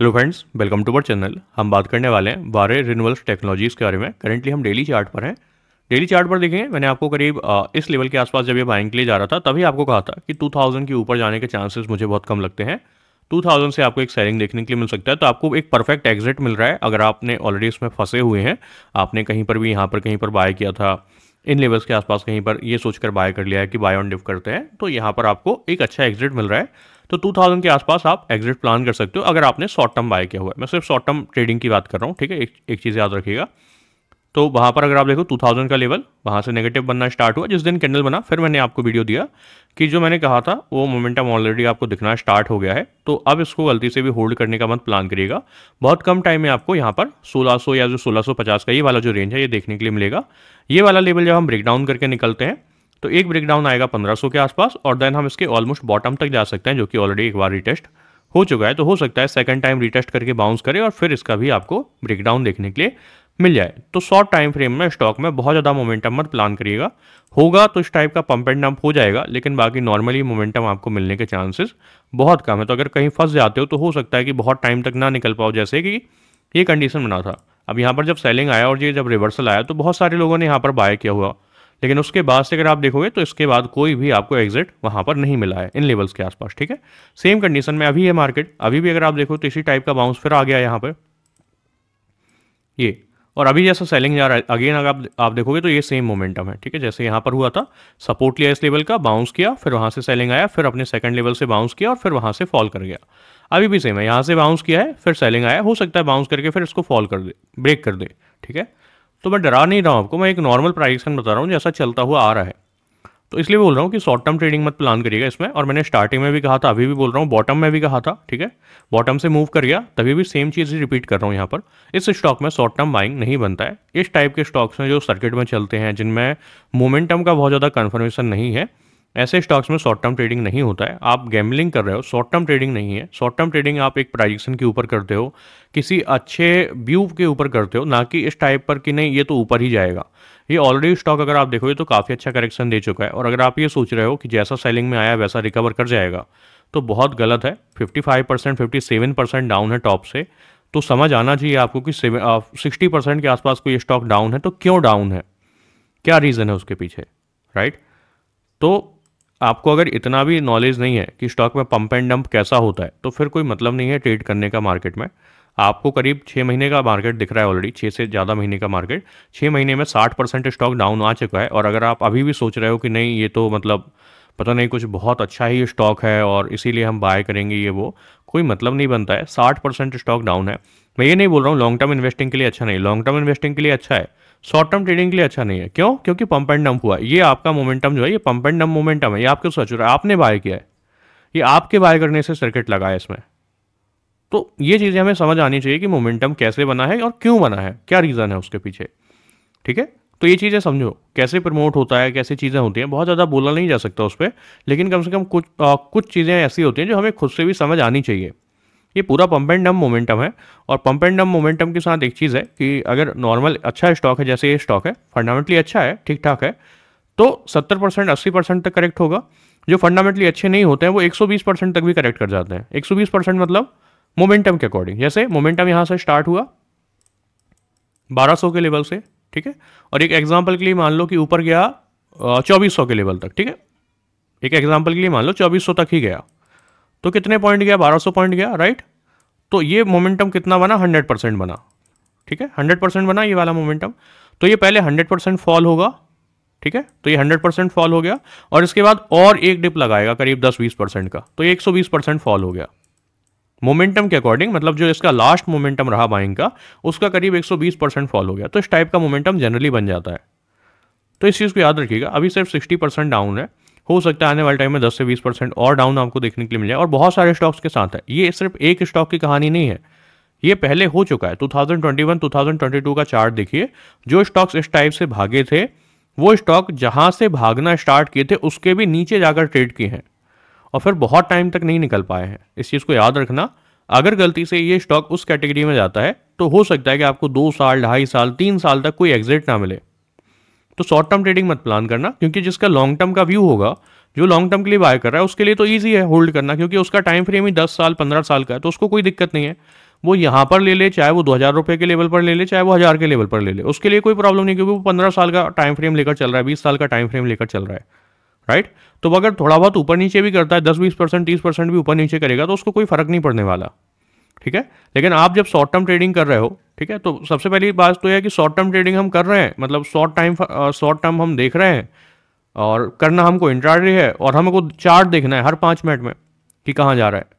hello friends welcome to our channel हम बात करने वाले हैं बारे रिन्यूअल्स टेक्नोलॉजीज़ के बारे में करेंटली हम डेली चार्ट पर हैं डेली चार्ट पर देखें मैंने आपको करीब इस लेवल के आसपास जब ये बाइंग के लिए जा रहा था तभी आपको कहा था कि 2000 के ऊपर जाने के चांसेस मुझे बहुत कम लगते हैं 2000 से आपको एक सेलिंग देखने के लिए मिल सकता है तो आपको एक परफेक्ट एग्जिट मिल रहा है अगर आपने ऑलरेडी इसमें फंसे हुए हैं आपने कहीं पर भी यहाँ पर कहीं पर बाय किया था इन लेवल्स के आसपास कहीं पर ये सोचकर बाय कर लिया है कि बाय ऑन डिफ करते हैं तो यहाँ पर आपको एक अच्छा एग्जिट मिल रहा है तो 2000 के आसपास आप एग्जिट प्लान कर सकते हो अगर आपने शॉर्ट टर्म बाय किया हुआ है मैं सिर्फ शॉर्ट टर्म ट्रेडिंग की बात कर रहा हूँ ठीक है एक, एक चीज़ याद रखिएगा तो वहाँ पर अगर आप देखो 2000 का लेवल वहाँ से नेगेटिव बनना स्टार्ट हुआ जिस दिन कैंडल बना फिर मैंने आपको वीडियो दिया कि जो मैंने कहा था वो मोमेंटम ऑलरेडी आपको दिखना स्टार्ट हो गया है तो अब इसको गलती से भी होल्ड करने का मत प्लान करिएगा बहुत कम टाइम में आपको यहाँ पर 1600 या जो 1650 का ये वाला जो रेंज है ये देखने के लिए मिलेगा ये वाला लेवल जब हम ब्रेक डाउन करके निकलते हैं तो एक ब्रेकडाउन आएगा 1500 के आसपास और देन हम इसके ऑलमोस्ट बॉटम तक जा सकते हैं जो कि ऑलरेडी एक बार रिटेस्ट हो चुका है तो हो सकता है सेकंड टाइम रिटेस्ट करके बाउंस करे और फिर इसका भी आपको ब्रेकडाउन देखने के लिए मिल जाए तो शॉर्ट टाइम फ्रेम में स्टॉक में बहुत ज़्यादा मोमेंटम मत प्लान करिएगा होगा तो इस टाइप का पंप एंड डंप हो जाएगा लेकिन बाकी नॉर्मली मोमेंटम आपको मिलने के चांसेस बहुत कम है तो अगर कहीं फंस जाते हो तो हो सकता है कि बहुत टाइम तक ना निकल पाओ जैसे कि ये कंडीशन बना था अब यहाँ पर जब सेलिंग आया और ये जब रिवर्सल आया तो बहुत सारे लोगों ने यहाँ पर बाय किया हुआ लेकिन उसके बाद से अगर आप देखोगे तो इसके बाद कोई भी आपको एग्जिट वहां पर नहीं मिला है इन लेवल्स के आसपास ठीक है सेम कंडीशन में अभी है मार्केट अभी भी अगर आप देखो तो इसी टाइप का बाउंस फिर आ गया यहां पर ये और अभी जैसा सेलिंग जा रहा है अगेन अगर आप आप देखोगे तो ये सेम मोमेंटम है ठीक है जैसे यहाँ पर हुआ था सपोर्ट लिया इस लेवल का बाउंस किया फिर वहाँ से सेलिंग आया फिर अपने सेकंड लेवल से बाउंस किया और फिर वहाँ से फॉल कर गया अभी भी सेम है यहाँ से बाउंस किया है फिर सेलिंग आया हो सकता है बाउंस करके फिर इसको फॉल कर दे ब्रेक कर दे ठीक है तो मैं डरा नहीं रहा हूँ आपको मैं एक नॉर्मल प्राइजेक्शन बता रहा हूँ जैसा चलता हुआ आ रहा है तो इसलिए बोल रहा हूँ कि शॉर्ट टर्म ट्रेडिंग मत प्लान करिएगा इसमें और मैंने स्टार्टिंग में भी कहा था अभी भी बोल रहा हूँ बॉटम में भी कहा था ठीक है बॉटम से मूव कर गया तभी भी सेम चीज़ रिपीट कर रहा हूँ यहाँ पर इस स्टॉक में शॉर्ट टर्म बाइंग नहीं बनता है इस टाइप के स्टॉक्स में जो सर्किट में चलते हैं जिनमें मोमेंटम का बहुत ज़्यादा कन्फर्मेशन नहीं है ऐसे स्टॉक्स में शॉर्ट टर्म ट्रेडिंग नहीं होता है आप गैमलिंग कर रहे हो शॉर्ट टर्म ट्रेडिंग नहीं है शॉर्ट टर्म ट्रेडिंग आप एक प्राइजेक्शन के ऊपर करते हो किसी अच्छे व्यू के ऊपर करते हो ना कि इस टाइप पर कि नहीं ये तो ऊपर ही जाएगा ये ऑलरेडी स्टॉक अगर आप देखोगे तो काफ़ी अच्छा करेक्शन दे चुका है और अगर आप ये सोच रहे हो कि जैसा सेलिंग में आया वैसा रिकवर कर जाएगा तो बहुत गलत है 55 परसेंट फिफ्टी डाउन है टॉप से तो समझ आना चाहिए आपको कि सिक्सटी परसेंट के आसपास कोई स्टॉक डाउन है तो क्यों डाउन है क्या रीज़न है उसके पीछे राइट तो आपको अगर इतना भी नॉलेज नहीं है कि स्टॉक में पंप एंड डंप कैसा होता है तो फिर कोई मतलब नहीं है ट्रेड करने का मार्केट में आपको करीब छः महीने का मार्केट दिख रहा है ऑलरेडी छः से ज़्यादा महीने का मार्केट छः महीने में साठ परसेंट स्टॉक डाउन आ चुका है और अगर आप अभी भी सोच रहे हो कि नहीं ये तो मतलब पता नहीं कुछ बहुत अच्छा ही स्टॉक है और इसीलिए हम बाय करेंगे ये वो कोई मतलब नहीं बनता है साठ परसेंट स्टॉक डाउन है मैं ये नहीं बोल रहा हूँ लॉन्ग टर्म इन्वेस्टिंग के लिए अच्छा नहीं लॉन्ग टर्म इन्वेस्टिंग के लिए अच्छा है शॉर्ट टर्म ट्रेडिंग के लिए अच्छा नहीं है क्यों क्योंकि पंप एंड डंप हुआ ये आपका मोमेंटम जो है ये पंप एंड डंप मोमेंटम है ये आपके सच रहा है आपने बाय किया है ये आपके बाय करने से सर्किट लगा है इसमें तो ये चीज़ें हमें समझ आनी चाहिए कि मोमेंटम कैसे बना है और क्यों बना है क्या रीज़न है उसके पीछे ठीक है तो ये चीज़ें समझो कैसे प्रमोट होता है कैसी चीज़ें होती हैं बहुत ज़्यादा बोला नहीं जा सकता उस पर लेकिन कम से कम कुछ आ, कुछ चीज़ें ऐसी होती हैं जो हमें खुद से भी समझ आनी चाहिए ये पूरा पंप एंड डम मोमेंटम है और पंप एंड डम मोमेंटम के साथ एक चीज़ है कि अगर नॉर्मल अच्छा स्टॉक है जैसे ये स्टॉक है फंडामेंटली अच्छा है ठीक ठाक है तो 70 परसेंट अस्सी परसेंट तक करेक्ट होगा जो फंडामेंटली अच्छे नहीं होते हैं वो 120 परसेंट तक भी करेक्ट कर जाते हैं 120 परसेंट मतलब मोमेंटम के अकॉर्डिंग जैसे मोमेंटम यहाँ से स्टार्ट हुआ 1200 के लेवल से ठीक है और एक एग्जाम्पल के लिए मान लो कि ऊपर गया चौबीस के लेवल तक ठीक है एक एग्जाम्पल के लिए मान लो चौबीस तक ही गया तो कितने पॉइंट गया 1200 पॉइंट गया राइट तो ये मोमेंटम कितना बना 100 परसेंट बना ठीक है 100 परसेंट बना ये वाला मोमेंटम तो ये पहले 100 परसेंट फॉल होगा ठीक है तो ये 100 परसेंट फॉल हो गया और इसके बाद और एक डिप लगाएगा करीब 10-20 परसेंट का तो ये 120 परसेंट फॉल हो गया मोमेंटम के अकॉर्डिंग मतलब जो इसका लास्ट मोमेंटम रहा बाइंग का उसका करीब 120 परसेंट फॉल हो गया तो इस टाइप का मोमेंटम जनरली बन जाता है तो इस चीज़ को याद रखिएगा अभी सिर्फ सिक्सटी परसेंट डाउन है हो सकता है आने वाले टाइम में 10 से 20 परसेंट और डाउन आपको देखने के लिए मिल जाए और बहुत सारे स्टॉक्स के साथ है ये सिर्फ एक स्टॉक की कहानी नहीं है ये पहले हो चुका है 2021 2022 का चार्ट देखिए जो स्टॉक्स इस टाइप से भागे थे वो स्टॉक जहां से भागना स्टार्ट किए थे उसके भी नीचे जाकर ट्रेड किए हैं और फिर बहुत टाइम तक नहीं निकल पाए हैं इस चीज़ को याद रखना अगर गलती से ये स्टॉक उस कैटेगरी में जाता है तो हो सकता है कि आपको दो साल ढाई साल तीन साल तक कोई एग्जिट ना मिले तो शॉर्ट टर्म ट्रेडिंग मत प्लान करना क्योंकि जिसका लॉन्ग टर्म का व्यू होगा जो लॉन्ग टर्म के लिए बाय कर रहा है उसके लिए तो ईजी है होल्ड करना क्योंकि उसका टाइम फ्रेम ही दस साल पंद्रह साल का है तो उसको कोई दिक्कत नहीं है वो यहाँ पर ले ले चाहे वो दो हज़ार रुपये के लेवल पर ले ले चाहे वो हज़ार के लेवल पर ले ले उसके लिए कोई प्रॉब्लम नहीं क्योंकि वो पंद्रह साल का टाइम फ्रेम लेकर चल रहा है बीस साल का टाइम फ्रेम लेकर चल रहा है राइट तो अगर थोड़ा बहुत ऊपर नीचे भी करता है दस बीस परसेंट तीस परसेंट भी ऊपर नीचे करेगा तो उसको कोई फर्क नहीं पड़ने वाला ठीक है लेकिन आप जब शॉर्ट टर्म ट्रेडिंग कर रहे हो ठीक है तो सबसे पहली बात तो यह है कि शॉर्ट टर्म ट्रेडिंग हम कर रहे हैं मतलब शॉर्ट टाइम शॉर्ट टर्म हम देख रहे हैं और करना हमको इंट्राडे है और हमको चार्ट देखना है हर पाँच मिनट में कि कहाँ जा रहा है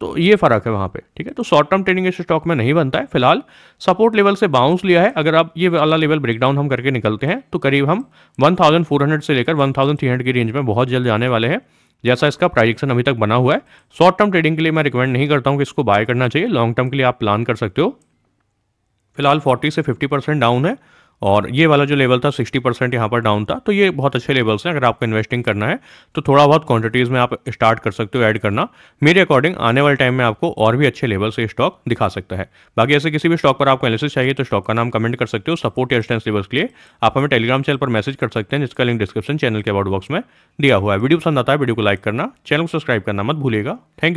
तो ये फर्क है वहाँ पे ठीक है तो शॉर्ट टर्म ट्रेडिंग इस स्टॉक में नहीं बनता है फिलहाल सपोर्ट लेवल से बाउंस लिया है अगर आप ये वाला लेवल ब्रेकडाउन हम करके निकलते हैं तो करीब हम 1400 से लेकर 1300 की रेंज में बहुत जल्द जाने वाले हैं जैसा इसका प्राइजेक्शन अभी तक बना हुआ है शॉर्ट टर्म ट्रेडिंग के लिए मैं रिकमेंड नहीं करता हूँ कि इसको बाय करना चाहिए लॉन्ग टर्म के लिए आप प्लान कर सकते हो फिलहाल 40 से 50 परसेंट डाउन है और ये वाला जो लेवल था 60 परसेंट यहाँ पर डाउन था तो ये बहुत अच्छे लेवल्स हैं अगर आपको इन्वेस्टिंग करना है तो थोड़ा बहुत क्वांटिटीज़ में आप स्टार्ट कर सकते हो ऐड करना मेरे अकॉर्डिंग आने वाले टाइम में आपको और भी अच्छे लेवल से स्टॉक दिखा सकता है बाकी ऐसे किसी भी स्टॉक पर आपको एनालिसिस चाहिए तो स्टॉक का नाम कमेंट कर सकते हो सपोर्ट या रेजिस्टेंस लेवल्स के लिए आप हमें टेलीग्राम चैनल पर मैसेज कर सकते हैं जिसका लिंक डिस्क्रिप्शन चैनल के अबाउट बॉक्स में दिया हुआ है वीडियो पसंद आता है वीडियो को लाइक करना चैनल को सब्सक्राइब करना मत भूलेगा थैंक यू